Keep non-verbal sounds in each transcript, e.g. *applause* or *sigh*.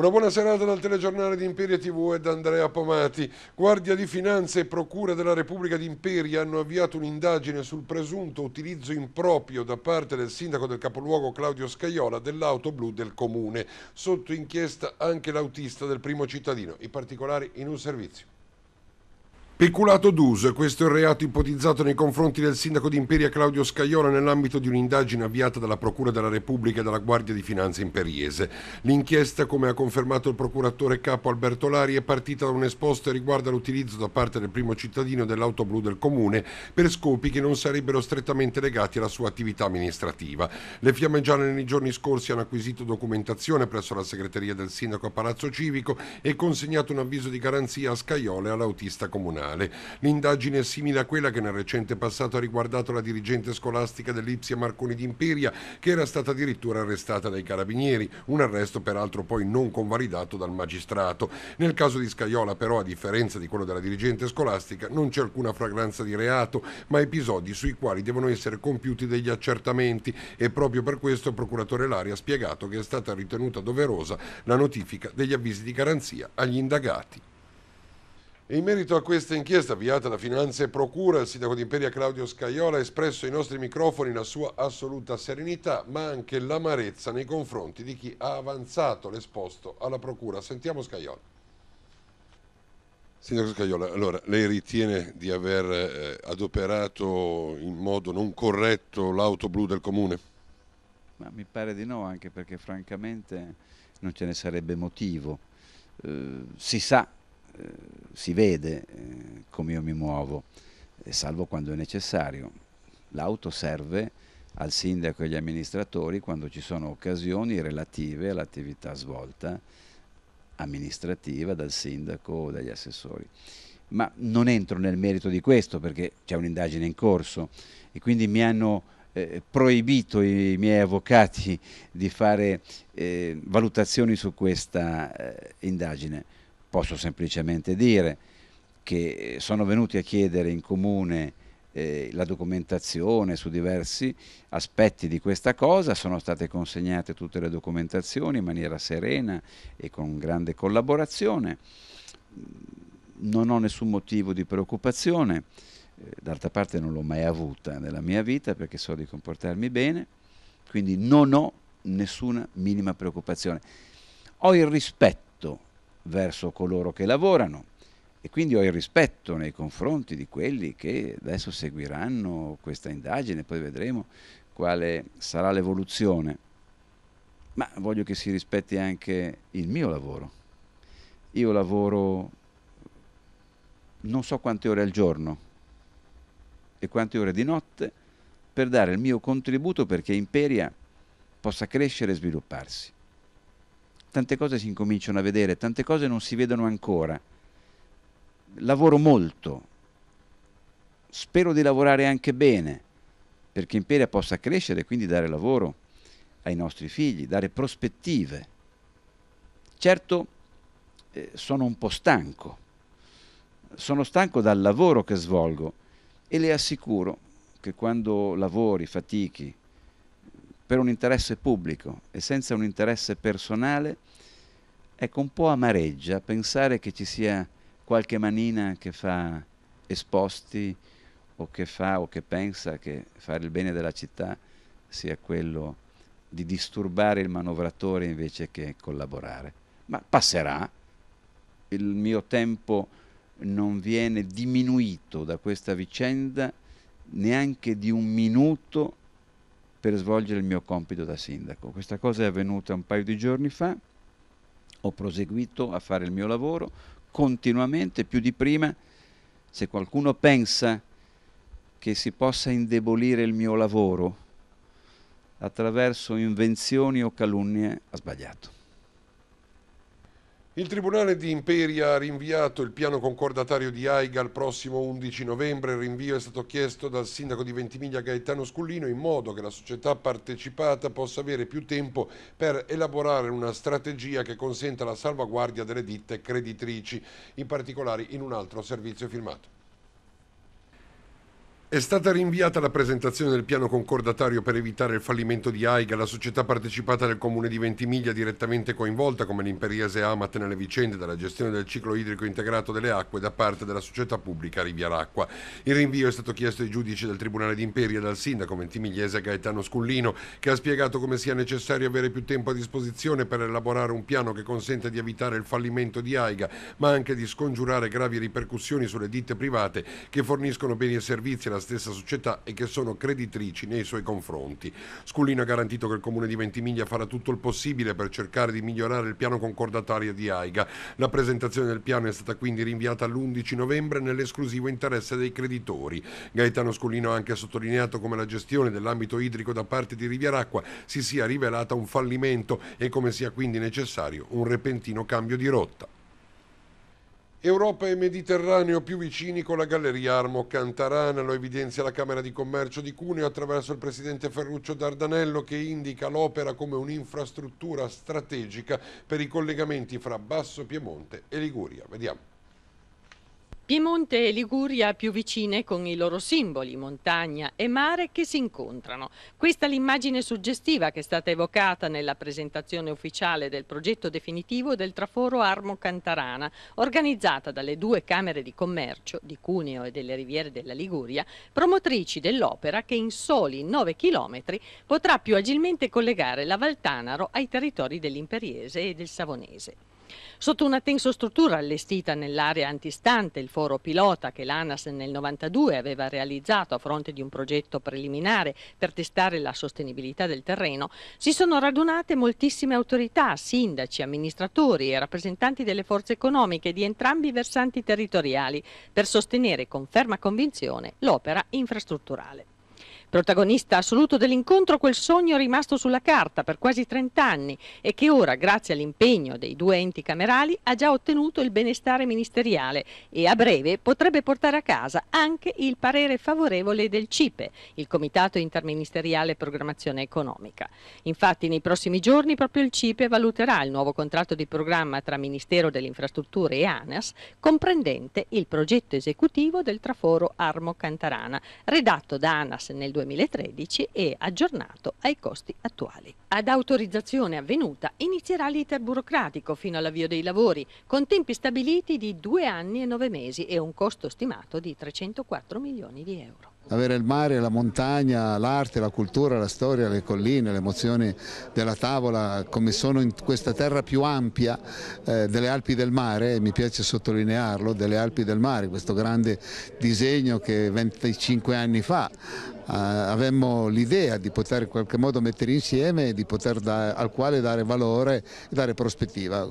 Una buona serata dal telegiornale di Imperia TV ed Andrea Pomati. Guardia di Finanza e Procura della Repubblica di Imperia hanno avviato un'indagine sul presunto utilizzo improprio da parte del sindaco del capoluogo Claudio Scaiola dell'auto blu del comune. Sotto inchiesta anche l'autista del primo cittadino. I particolari in un servizio. Peculato d'uso, questo è il reato ipotizzato nei confronti del sindaco di Imperia Claudio Scaiola nell'ambito di un'indagine avviata dalla Procura della Repubblica e dalla Guardia di Finanza imperiese. L'inchiesta, come ha confermato il procuratore capo Alberto Lari, è partita da un esposto e riguarda l'utilizzo da parte del primo cittadino dell'auto blu del comune per scopi che non sarebbero strettamente legati alla sua attività amministrativa. Le fiamme gialle nei giorni scorsi hanno acquisito documentazione presso la segreteria del sindaco a Palazzo Civico e consegnato un avviso di garanzia a Scaiola e all'autista comunale penale. L'indagine è simile a quella che nel recente passato ha riguardato la dirigente scolastica dell'Ipsia Marconi d'Imperia, che era stata addirittura arrestata dai carabinieri, un arresto peraltro poi non convalidato dal magistrato. Nel caso di Scaiola però, a differenza di quello della dirigente scolastica, non c'è alcuna fragranza di reato, ma episodi sui quali devono essere compiuti degli accertamenti e proprio per questo il procuratore Lari ha spiegato che è stata ritenuta doverosa la notifica degli avvisi di garanzia agli indagati. In merito a questa inchiesta avviata da Finanze e Procura, il sindaco di Imperia Claudio Scaiola ha espresso ai nostri microfoni la sua assoluta serenità, ma anche l'amarezza nei confronti di chi ha avanzato l'esposto alla Procura. Sentiamo Scaiola. Sindaco Scaiola, allora, lei ritiene di aver eh, adoperato in modo non corretto l'auto blu del Comune? Ma mi pare di no, anche perché francamente non ce ne sarebbe motivo. Eh, si sa si vede eh, come io mi muovo, salvo quando è necessario. L'auto serve al sindaco e agli amministratori quando ci sono occasioni relative all'attività svolta amministrativa dal sindaco o dagli assessori. Ma non entro nel merito di questo perché c'è un'indagine in corso e quindi mi hanno eh, proibito i miei avvocati di fare eh, valutazioni su questa eh, indagine Posso semplicemente dire che eh, sono venuti a chiedere in comune eh, la documentazione su diversi aspetti di questa cosa, sono state consegnate tutte le documentazioni in maniera serena e con grande collaborazione. Non ho nessun motivo di preoccupazione, eh, d'altra parte non l'ho mai avuta nella mia vita perché so di comportarmi bene, quindi non ho nessuna minima preoccupazione. Ho il rispetto verso coloro che lavorano e quindi ho il rispetto nei confronti di quelli che adesso seguiranno questa indagine, poi vedremo quale sarà l'evoluzione, ma voglio che si rispetti anche il mio lavoro. Io lavoro non so quante ore al giorno e quante ore di notte per dare il mio contributo perché Imperia possa crescere e svilupparsi tante cose si incominciano a vedere, tante cose non si vedono ancora. Lavoro molto, spero di lavorare anche bene, perché Imperia possa crescere e quindi dare lavoro ai nostri figli, dare prospettive. Certo, eh, sono un po' stanco, sono stanco dal lavoro che svolgo e le assicuro che quando lavori, fatichi, per un interesse pubblico e senza un interesse personale, ecco un po' amareggia pensare che ci sia qualche manina che fa esposti o che fa o che pensa che fare il bene della città sia quello di disturbare il manovratore invece che collaborare. Ma passerà, il mio tempo non viene diminuito da questa vicenda neanche di un minuto per svolgere il mio compito da sindaco. Questa cosa è avvenuta un paio di giorni fa, ho proseguito a fare il mio lavoro continuamente, più di prima, se qualcuno pensa che si possa indebolire il mio lavoro attraverso invenzioni o calunnie, ha sbagliato. Il Tribunale di Imperia ha rinviato il piano concordatario di AIGA al prossimo 11 novembre. Il rinvio è stato chiesto dal sindaco di Ventimiglia Gaetano Scullino in modo che la società partecipata possa avere più tempo per elaborare una strategia che consenta la salvaguardia delle ditte creditrici, in particolare in un altro servizio filmato. È stata rinviata la presentazione del piano concordatario per evitare il fallimento di AIGA, la società partecipata del comune di Ventimiglia direttamente coinvolta come l'imperiese Amat nelle vicende della gestione del ciclo idrico integrato delle acque da parte della società pubblica Riviaracqua. Il rinvio è stato chiesto ai giudici del Tribunale d'Imperia e dal sindaco ventimigliese Gaetano Scullino, che ha spiegato come sia necessario avere più tempo a disposizione per elaborare un piano che consenta di evitare il fallimento di AIGA, ma anche di scongiurare gravi ripercussioni sulle ditte private che forniscono beni e servizi alla della stessa società e che sono creditrici nei suoi confronti. Scullino ha garantito che il comune di Ventimiglia farà tutto il possibile per cercare di migliorare il piano concordatario di AIGA. La presentazione del piano è stata quindi rinviata all'11 novembre nell'esclusivo interesse dei creditori. Gaetano Scullino ha anche sottolineato come la gestione dell'ambito idrico da parte di Rivieracqua si sia rivelata un fallimento e come sia quindi necessario un repentino cambio di rotta. Europa e Mediterraneo più vicini con la galleria Armo Cantarana, lo evidenzia la Camera di Commercio di Cuneo attraverso il presidente Ferruccio Dardanello che indica l'opera come un'infrastruttura strategica per i collegamenti fra Basso Piemonte e Liguria. Vediamo. Piemonte e Liguria più vicine con i loro simboli, montagna e mare, che si incontrano. Questa è l'immagine suggestiva che è stata evocata nella presentazione ufficiale del progetto definitivo del traforo Armo Cantarana, organizzata dalle due Camere di Commercio di Cuneo e delle Riviere della Liguria, promotrici dell'opera che in soli 9 chilometri potrà più agilmente collegare la Valtanaro ai territori dell'Imperiese e del Savonese. Sotto una tensostruttura allestita nell'area antistante il foro pilota che l'ANAS nel 1992 aveva realizzato a fronte di un progetto preliminare per testare la sostenibilità del terreno, si sono radunate moltissime autorità, sindaci, amministratori e rappresentanti delle forze economiche di entrambi i versanti territoriali per sostenere con ferma convinzione l'opera infrastrutturale. Protagonista assoluto dell'incontro quel sogno rimasto sulla carta per quasi 30 anni e che ora, grazie all'impegno dei due enti camerali, ha già ottenuto il benestare ministeriale e a breve potrebbe portare a casa anche il parere favorevole del CIPE, il Comitato Interministeriale Programmazione Economica. Infatti nei prossimi giorni proprio il CIPE valuterà il nuovo contratto di programma tra Ministero delle Infrastrutture e ANAS, comprendente il progetto esecutivo del traforo Armo-Cantarana, redatto da ANAS nel 2020 2013 e aggiornato ai costi attuali. Ad autorizzazione avvenuta inizierà l'iter burocratico fino all'avvio dei lavori, con tempi stabiliti di due anni e nove mesi e un costo stimato di 304 milioni di euro avere il mare, la montagna, l'arte, la cultura, la storia, le colline, le emozioni della tavola, come sono in questa terra più ampia eh, delle Alpi del Mare, e mi piace sottolinearlo, delle Alpi del Mare, questo grande disegno che 25 anni fa eh, avemmo l'idea di poter in qualche modo mettere insieme e di poter dare, al quale dare valore e dare prospettiva.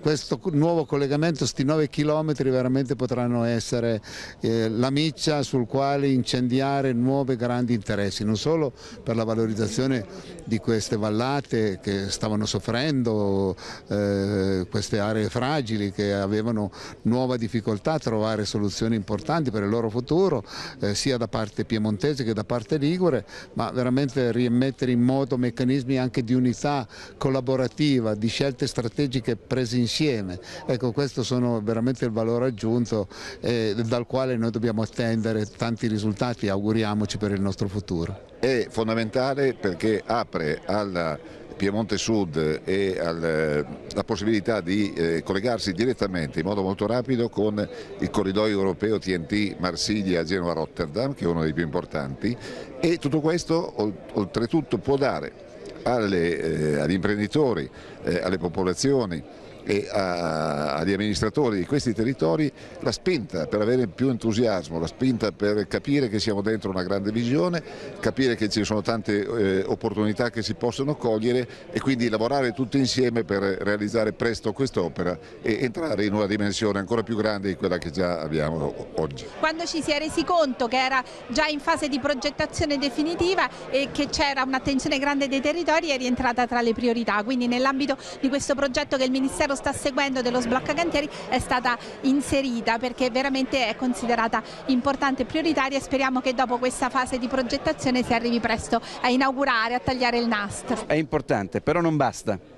Questo nuovo collegamento, questi 9 chilometri veramente potranno essere eh, la miccia sul quale incendiare nuovi grandi interessi, non solo per la valorizzazione di queste vallate che stavano soffrendo, eh, queste aree fragili che avevano nuova difficoltà a trovare soluzioni importanti per il loro futuro, eh, sia da parte piemontese che da parte parte ligure, ma veramente rimettere in moto meccanismi anche di unità collaborativa, di scelte strategiche prese insieme. Ecco, questo sono veramente il valore aggiunto eh, dal quale noi dobbiamo attendere tanti risultati, auguriamoci per il nostro futuro. È fondamentale perché apre alla Piemonte Sud e al, eh, la possibilità di eh, collegarsi direttamente in modo molto rapido con il corridoio europeo TNT Marsiglia-Genova-Rotterdam che è uno dei più importanti e tutto questo oltretutto può dare alle, eh, agli imprenditori, eh, alle popolazioni e a, agli amministratori di questi territori la spinta per avere più entusiasmo, la spinta per capire che siamo dentro una grande visione, capire che ci sono tante eh, opportunità che si possono cogliere e quindi lavorare tutti insieme per realizzare presto quest'opera e entrare in una dimensione ancora più grande di quella che già abbiamo oggi. Quando ci si è resi conto che era già in fase di progettazione definitiva e che c'era un'attenzione grande dei territori è rientrata tra le priorità, quindi nell'ambito di questo progetto che il Ministero lo sta seguendo dello sblocca cantieri è stata inserita perché veramente è considerata importante e prioritaria e speriamo che dopo questa fase di progettazione si arrivi presto a inaugurare, a tagliare il nastro. È importante, però non basta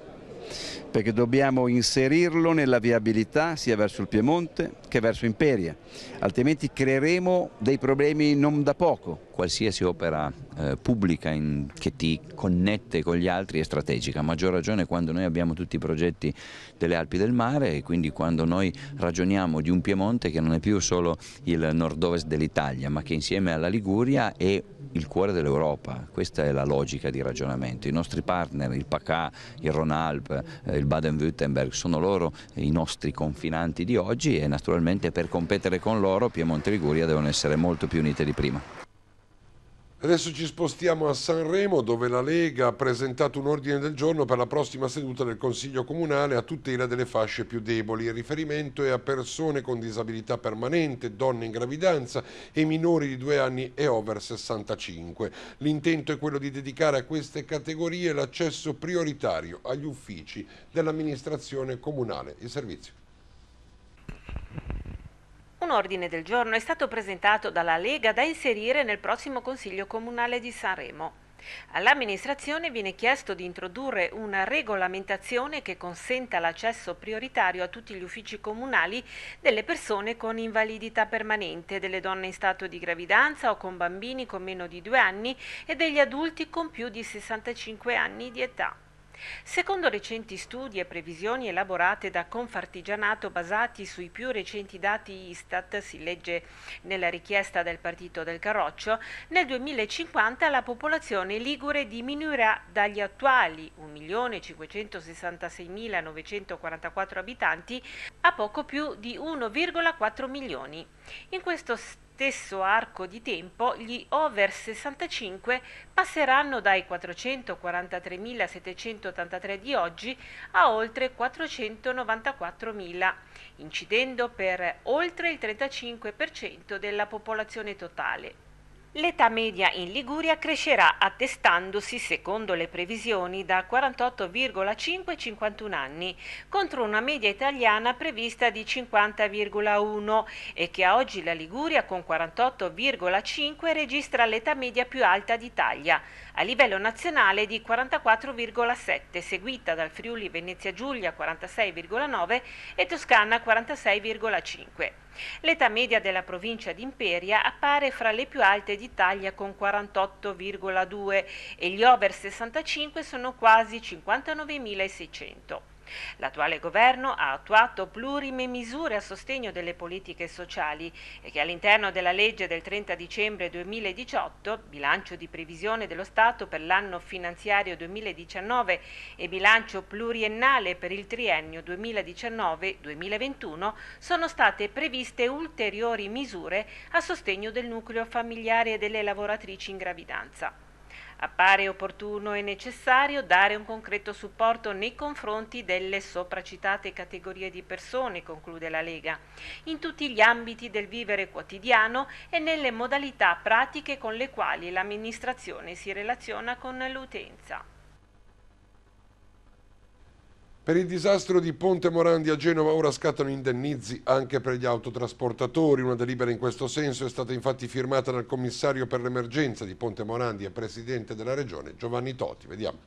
perché dobbiamo inserirlo nella viabilità sia verso il Piemonte che verso Imperia, altrimenti creeremo dei problemi non da poco. Qualsiasi opera eh, pubblica in, che ti connette con gli altri è strategica, a maggior ragione quando noi abbiamo tutti i progetti delle Alpi del Mare e quindi quando noi ragioniamo di un Piemonte che non è più solo il nord-ovest dell'Italia ma che insieme alla Liguria è il cuore dell'Europa, questa è la logica di ragionamento. I nostri partner, il PACA, il Ronalp, eh, il Baden-Württemberg, sono loro i nostri confinanti di oggi e naturalmente per competere con loro Piemonte e Liguria devono essere molto più unite di prima. Adesso ci spostiamo a Sanremo dove la Lega ha presentato un ordine del giorno per la prossima seduta del Consiglio Comunale a tutela delle fasce più deboli. Il riferimento è a persone con disabilità permanente, donne in gravidanza e minori di due anni e over 65. L'intento è quello di dedicare a queste categorie l'accesso prioritario agli uffici dell'amministrazione comunale. Il servizio. Un ordine del giorno è stato presentato dalla Lega da inserire nel prossimo Consiglio Comunale di Sanremo. All'amministrazione viene chiesto di introdurre una regolamentazione che consenta l'accesso prioritario a tutti gli uffici comunali delle persone con invalidità permanente, delle donne in stato di gravidanza o con bambini con meno di due anni e degli adulti con più di 65 anni di età. Secondo recenti studi e previsioni elaborate da Confartigianato basati sui più recenti dati Istat, si legge nella richiesta del partito del Carroccio, nel 2050 la popolazione ligure diminuirà dagli attuali 1.566.944 abitanti a poco più di 1,4 milioni. In questo stesso arco di tempo gli over 65 passeranno dai 443.783 di oggi a oltre 494.000, incidendo per oltre il 35% della popolazione totale. L'età media in Liguria crescerà attestandosi, secondo le previsioni, da 48,5 a 51 anni, contro una media italiana prevista di 50,1 e che a oggi la Liguria con 48,5 registra l'età media più alta d'Italia a livello nazionale di 44,7, seguita dal Friuli Venezia Giulia 46,9 e Toscana 46,5. L'età media della provincia di Imperia appare fra le più alte d'Italia con 48,2 e gli over 65 sono quasi 59.600. L'attuale governo ha attuato plurime misure a sostegno delle politiche sociali e che all'interno della legge del 30 dicembre 2018, bilancio di previsione dello Stato per l'anno finanziario 2019 e bilancio pluriennale per il triennio 2019-2021, sono state previste ulteriori misure a sostegno del nucleo familiare e delle lavoratrici in gravidanza. Appare opportuno e necessario dare un concreto supporto nei confronti delle sopracitate categorie di persone, conclude la Lega, in tutti gli ambiti del vivere quotidiano e nelle modalità pratiche con le quali l'amministrazione si relaziona con l'utenza. Per il disastro di Ponte Morandi a Genova ora scattano indennizi anche per gli autotrasportatori. Una delibera in questo senso è stata infatti firmata dal commissario per l'emergenza di Ponte Morandi e presidente della regione Giovanni Totti. Vediamo.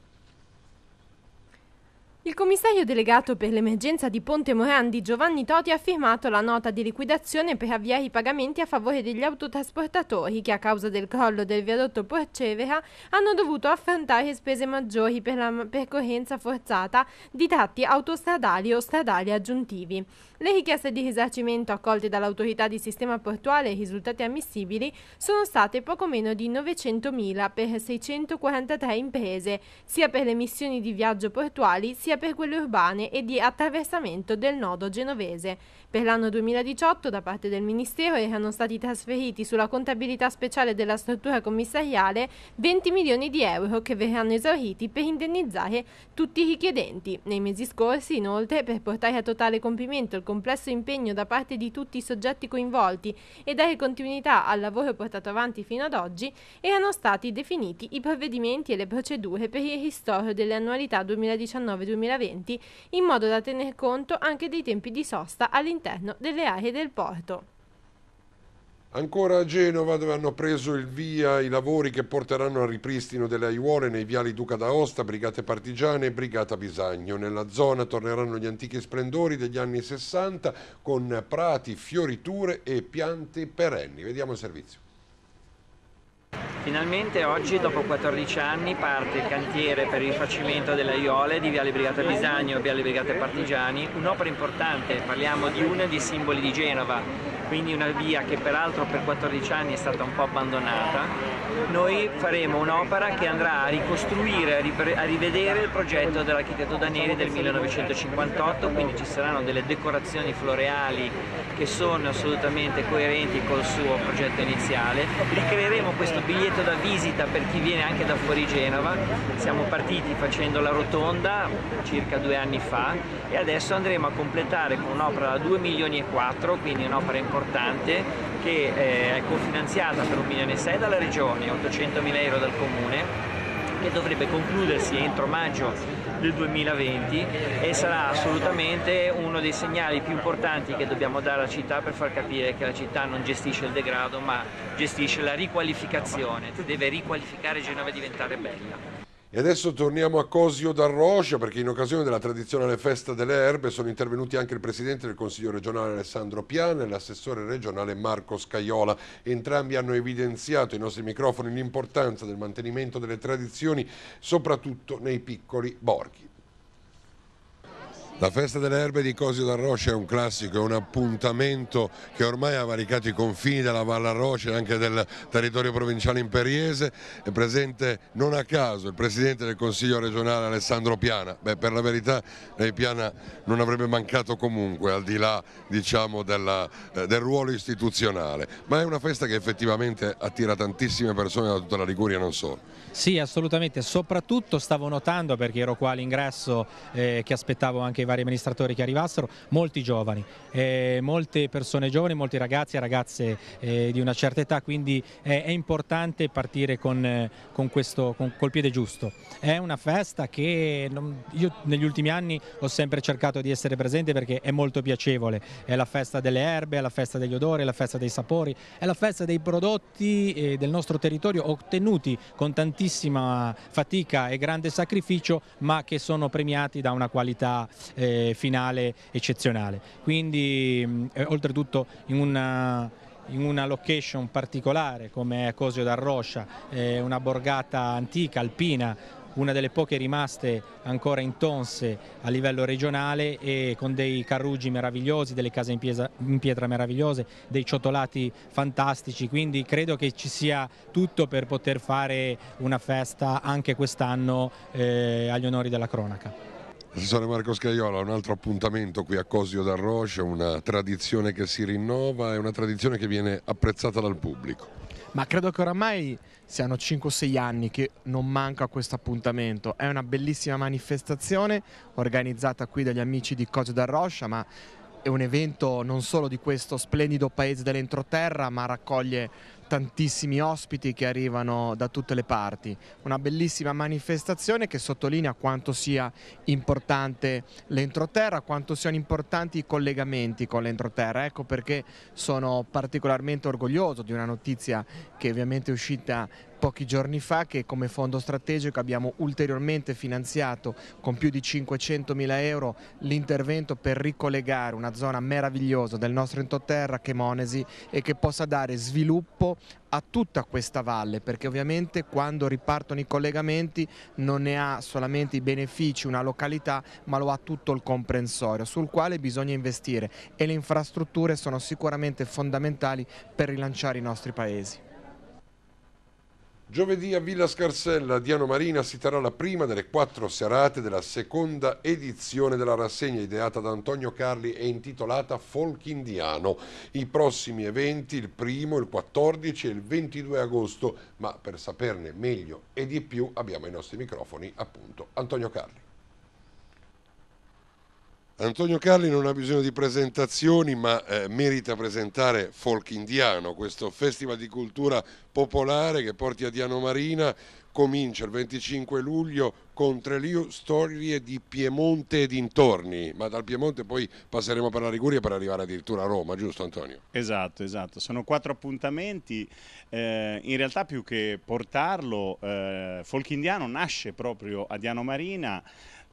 Il commissario delegato per l'emergenza di Ponte Morandi Giovanni Toti ha firmato la nota di liquidazione per avviare i pagamenti a favore degli autotrasportatori che a causa del crollo del viadotto Porcevera hanno dovuto affrontare spese maggiori per la percorrenza forzata di tratti autostradali o stradali aggiuntivi. Le richieste di risarcimento accolte dall'autorità di sistema portuale e risultati ammissibili sono state poco meno di 900.000 per 643 imprese, sia per le missioni di viaggio portuali sia per quelle urbane e di attraversamento del nodo genovese per l'anno 2018 da parte del Ministero erano stati trasferiti sulla contabilità speciale della struttura commissariale 20 milioni di euro che verranno esauriti per indennizzare tutti i richiedenti. Nei mesi scorsi, inoltre, per portare a totale compimento il complesso impegno da parte di tutti i soggetti coinvolti e dare continuità al lavoro portato avanti fino ad oggi, erano stati definiti i provvedimenti e le procedure per il ristoro delle annualità 2019-2020 in modo da tener conto anche dei tempi di sosta all'interno all'interno delle aree del porto. Ancora a Genova, dove hanno preso il via i lavori che porteranno al ripristino delle aiuole nei viali Duca d'Aosta, Brigate Partigiane e Brigata Bisagno. Nella zona torneranno gli antichi splendori degli anni 60 con prati, fioriture e piante perenni. Vediamo il servizio. Finalmente oggi, dopo 14 anni, parte il cantiere per il rifacimento delle aiole di Viale Brigata Bisagno e Viale Brigata Partigiani, un'opera importante, parliamo di uno dei simboli di Genova, quindi una via che peraltro per 14 anni è stata un po' abbandonata, noi faremo un'opera che andrà a ricostruire, a rivedere il progetto dell'architetto Danieli del 1958, quindi ci saranno delle decorazioni floreali che sono assolutamente coerenti col suo progetto iniziale, ricreeremo questo biglietto da visita per chi viene anche da fuori Genova, siamo partiti facendo la rotonda circa due anni fa e adesso andremo a completare con un'opera da 2 milioni e 4, quindi un'opera importante importante che eh, è cofinanziata per 1 milione e 6 dalla Regione e 800 mila euro dal Comune che dovrebbe concludersi entro maggio del 2020 e sarà assolutamente uno dei segnali più importanti che dobbiamo dare alla città per far capire che la città non gestisce il degrado ma gestisce la riqualificazione, deve riqualificare Genova e diventare bella. E adesso torniamo a Cosio d'Arroscia perché in occasione della tradizionale festa delle erbe sono intervenuti anche il presidente del Consiglio regionale Alessandro Piana e l'assessore regionale Marco Scaiola. Entrambi hanno evidenziato ai nostri microfoni l'importanza del mantenimento delle tradizioni soprattutto nei piccoli borghi. La festa delle erbe di Cosio da è un classico, è un appuntamento che ormai ha varicato i confini della Valle Roche e anche del territorio provinciale imperiese. È presente non a caso il presidente del Consiglio regionale Alessandro Piana. Beh, per la verità lei Piana non avrebbe mancato comunque, al di là diciamo, della, eh, del ruolo istituzionale. Ma è una festa che effettivamente attira tantissime persone da tutta la Liguria, non solo. Sì, assolutamente. Soprattutto stavo notando, perché ero qua all'ingresso eh, che aspettavo anche vari amministratori che arrivassero, molti giovani, eh, molte persone giovani, molti ragazzi e ragazze eh, di una certa età, quindi eh, è importante partire con, eh, con questo, con, col piede giusto. È una festa che non, io negli ultimi anni ho sempre cercato di essere presente perché è molto piacevole, è la festa delle erbe, è la festa degli odori, è la festa dei sapori, è la festa dei prodotti eh, del nostro territorio ottenuti con tantissima fatica e grande sacrificio ma che sono premiati da una qualità eh, eh, finale eccezionale. Quindi mm, eh, oltretutto in una, in una location particolare come Cosio d'Arroscia, eh, una borgata antica, alpina, una delle poche rimaste ancora intonse a livello regionale e con dei carruggi meravigliosi, delle case in, piesa, in, pietra meravigliose, dei ciotolati fantastici, quindi credo che ci sia tutto per poter fare una festa anche quest'anno eh, agli onori della cronaca. Professore Marco Scaiola, un altro appuntamento qui a Cosio d'Arroce, una tradizione che si rinnova e una tradizione che viene apprezzata dal pubblico. Ma credo che oramai siano 5-6 anni che non manca questo appuntamento. È una bellissima manifestazione organizzata qui dagli amici di Cosio d'Arroscia, ma è un evento non solo di questo splendido paese dell'entroterra, ma raccoglie tantissimi ospiti che arrivano da tutte le parti. Una bellissima manifestazione che sottolinea quanto sia importante l'entroterra, quanto siano importanti i collegamenti con l'entroterra. Ecco perché sono particolarmente orgoglioso di una notizia che ovviamente è uscita pochi giorni fa che come fondo strategico abbiamo ulteriormente finanziato con più di 500 mila euro l'intervento per ricollegare una zona meravigliosa del nostro entroterra che Monesi e che possa dare sviluppo a tutta questa valle perché ovviamente quando ripartono i collegamenti non ne ha solamente i benefici una località ma lo ha tutto il comprensorio sul quale bisogna investire e le infrastrutture sono sicuramente fondamentali per rilanciare i nostri paesi. Giovedì a Villa Scarsella, Diano Marina, si terrà la prima delle quattro serate della seconda edizione della rassegna ideata da Antonio Carli e intitolata Folk Indiano. I prossimi eventi, il primo, il 14 e il 22 agosto, ma per saperne meglio e di più abbiamo ai nostri microfoni appunto Antonio Carli. Antonio Carli non ha bisogno di presentazioni, ma eh, merita presentare Folk Indiano, questo festival di cultura popolare che porti a Diano Marina. Comincia il 25 luglio con Trelio Storie di Piemonte e dintorni, ma dal Piemonte poi passeremo per la Liguria per arrivare addirittura a Roma, giusto Antonio? Esatto, esatto. Sono quattro appuntamenti. Eh, in realtà più che portarlo, eh, Folk Indiano nasce proprio a Diano Marina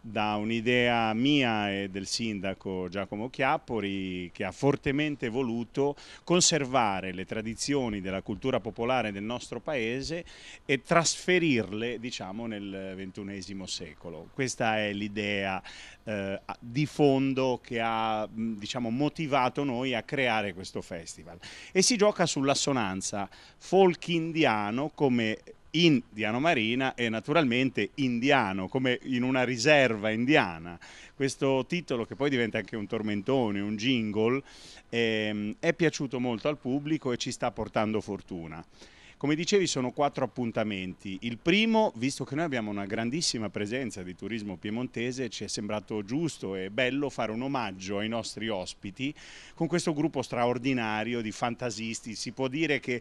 da un'idea mia e del sindaco Giacomo Chiappori che ha fortemente voluto conservare le tradizioni della cultura popolare del nostro paese e trasferirle diciamo, nel XXI secolo. Questa è l'idea eh, di fondo che ha diciamo, motivato noi a creare questo festival e si gioca sull'assonanza folk indiano come indiano marina e naturalmente indiano, come in una riserva indiana. Questo titolo, che poi diventa anche un tormentone, un jingle, ehm, è piaciuto molto al pubblico e ci sta portando fortuna. Come dicevi sono quattro appuntamenti. Il primo, visto che noi abbiamo una grandissima presenza di turismo piemontese, ci è sembrato giusto e bello fare un omaggio ai nostri ospiti con questo gruppo straordinario di fantasisti. Si può dire che,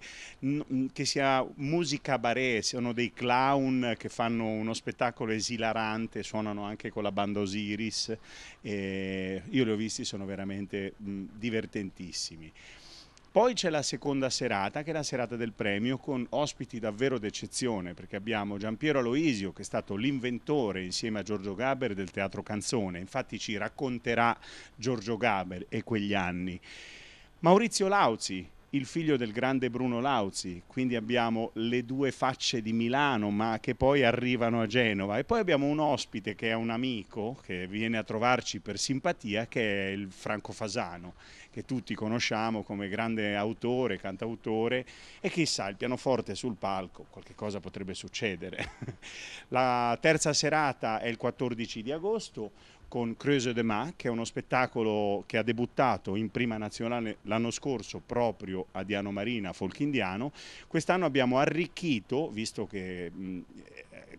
che sia musica barè, sono dei clown che fanno uno spettacolo esilarante, suonano anche con la banda Osiris. E io li ho visti, sono veramente divertentissimi. Poi c'è la seconda serata, che è la serata del premio, con ospiti davvero d'eccezione, perché abbiamo Giampiero Aloisio, che è stato l'inventore insieme a Giorgio Gaber del teatro canzone. Infatti ci racconterà Giorgio Gaber e quegli anni. Maurizio Lauzi, il figlio del grande Bruno Lauzi, quindi abbiamo le due facce di Milano, ma che poi arrivano a Genova. E poi abbiamo un ospite che è un amico, che viene a trovarci per simpatia, che è il Franco Fasano che tutti conosciamo come grande autore, cantautore e chissà il pianoforte sul palco, qualche cosa potrebbe succedere. *laughs* La terza serata è il 14 di agosto con Creuse de Ma, che è uno spettacolo che ha debuttato in prima nazionale l'anno scorso proprio a Diano Marina, Folchindiano. Quest'anno abbiamo arricchito, visto che mh,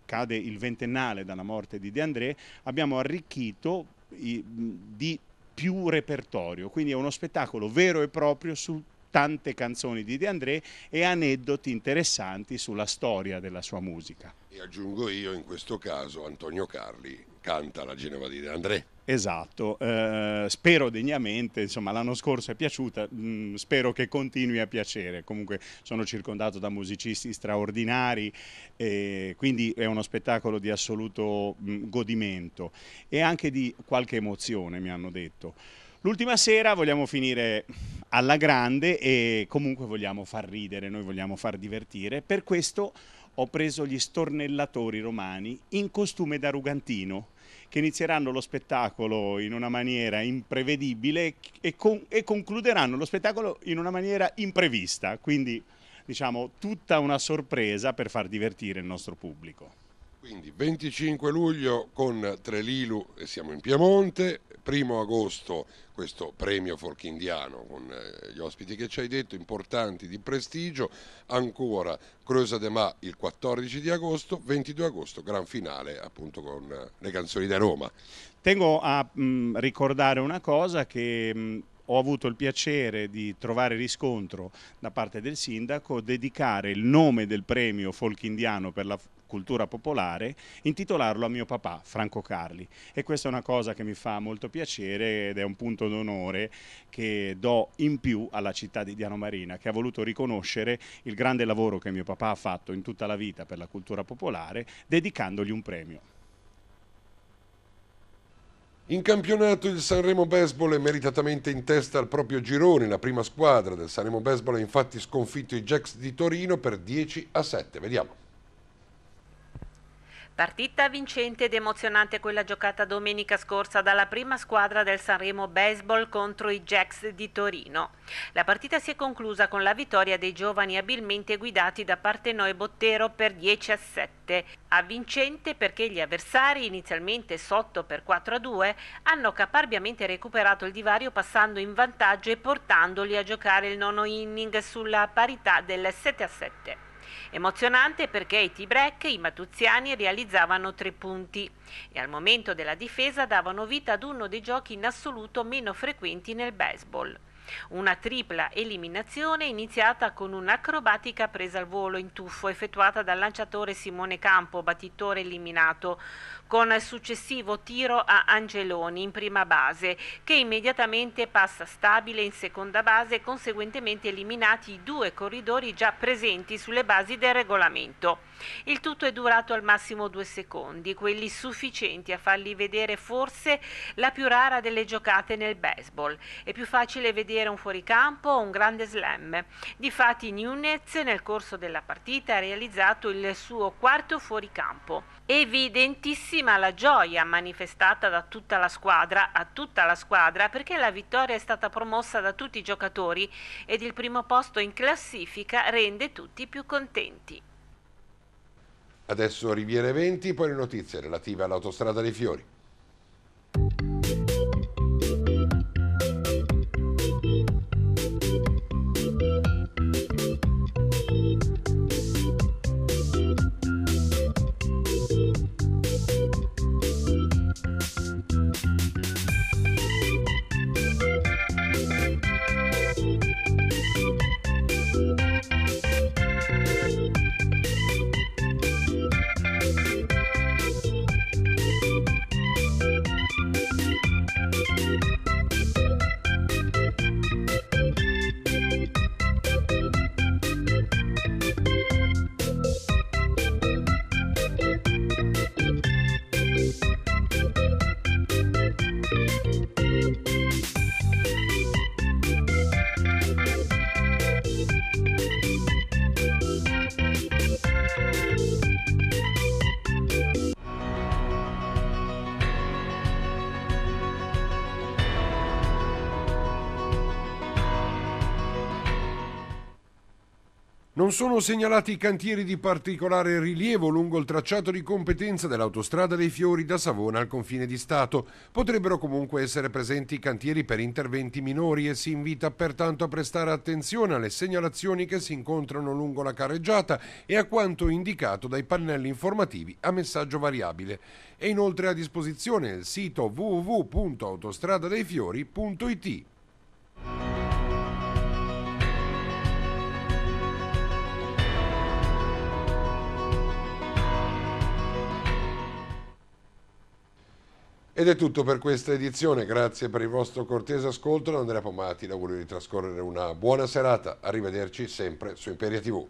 cade il ventennale dalla morte di De André, abbiamo arricchito i, mh, di più repertorio, quindi è uno spettacolo vero e proprio su tante canzoni di De André e aneddoti interessanti sulla storia della sua musica. E aggiungo io in questo caso Antonio Carli canta la Genova di De André. Esatto, eh, spero degnamente, insomma l'anno scorso è piaciuta, mh, mm, spero che continui a piacere, comunque sono circondato da musicisti straordinari, e quindi è uno spettacolo di assoluto mh, mm, godimento e anche di qualche emozione mi hanno detto. L'ultima sera vogliamo finire alla grande e comunque vogliamo far ridere, noi vogliamo far divertire, per questo ho preso gli stornellatori romani in costume da rugantino che inizieranno lo spettacolo in una maniera imprevedibile e, con, e concluderanno lo spettacolo in una maniera imprevista, quindi diciamo tutta una sorpresa per far divertire il nostro pubblico. Quindi 25 luglio con Trelilu e siamo in Piemonte, primo agosto questo premio folk forchindiano con eh, gli ospiti che ci hai detto, importanti di prestigio, ancora Crosa de Ma il 14 di agosto, 22 agosto gran finale appunto con eh, le canzoni da Roma. Tengo a mh, mm, ricordare una cosa che mh, mm, ho avuto il piacere di trovare riscontro da parte del sindaco, dedicare il nome del premio folk indiano per la cultura popolare, intitolarlo a mio papà, Franco Carli. E questa è una cosa che mi fa molto piacere ed è un punto d'onore che do in più alla città di Diano Marina, che ha voluto riconoscere il grande lavoro che mio papà ha fatto in tutta la vita per la cultura popolare, dedicandogli un premio. In campionato il Sanremo Baseball è meritatamente in testa al proprio girone. La prima squadra del Sanremo Baseball ha infatti sconfitto i Jacks di Torino per 10 a 7. Vediamo. Partita vincente ed emozionante quella giocata domenica scorsa dalla prima squadra del Sanremo Baseball contro i Jacks di Torino. La partita si è conclusa con la vittoria dei giovani abilmente guidati da Partenoi Bottero per 10 a 7. Avvincente perché gli avversari, inizialmente sotto per 4 a 2, hanno caparbiamente recuperato il divario passando in vantaggio e portandoli a giocare il nono inning sulla parità del 7 a 7. Emozionante perché ai T-break i matuziani realizzavano tre punti e al momento della difesa davano vita ad uno dei giochi in assoluto meno frequenti nel baseball. Una tripla eliminazione iniziata con un'acrobatica presa al volo in tuffo effettuata dal lanciatore Simone Campo, battitore eliminato, con il successivo tiro a Angeloni in prima base che immediatamente passa stabile in seconda base conseguentemente eliminati i due corridori già presenti sulle basi del regolamento. Il tutto è durato al massimo due secondi, quelli sufficienti a fargli vedere forse la più rara delle giocate nel baseball. È più facile vedere un fuoricampo o un grande slam. Difatti Nunez nel corso della partita ha realizzato il suo quarto fuoricampo. Evidentissimo grandissima la gioia manifestata da tutta la squadra, a tutta la squadra, perché la vittoria è stata promossa da tutti i giocatori ed il primo posto in classifica rende tutti più contenti. Adesso Riviere 20, poi le notizie relative all'autostrada dei fiori. sono segnalati cantieri di particolare rilievo lungo il tracciato di competenza dell'autostrada dei Fiori da Savona al confine di Stato. Potrebbero comunque essere presenti cantieri per interventi minori e si invita pertanto a prestare attenzione alle segnalazioni che si incontrano lungo la carreggiata e a quanto indicato dai pannelli informativi a messaggio variabile. È inoltre a disposizione il sito www.autostradadeifiori.it. Ed è tutto per questa edizione, grazie per il vostro cortese ascolto, Andrea Pomati, l'augurio di trascorrere una buona serata, arrivederci sempre su Imperia TV.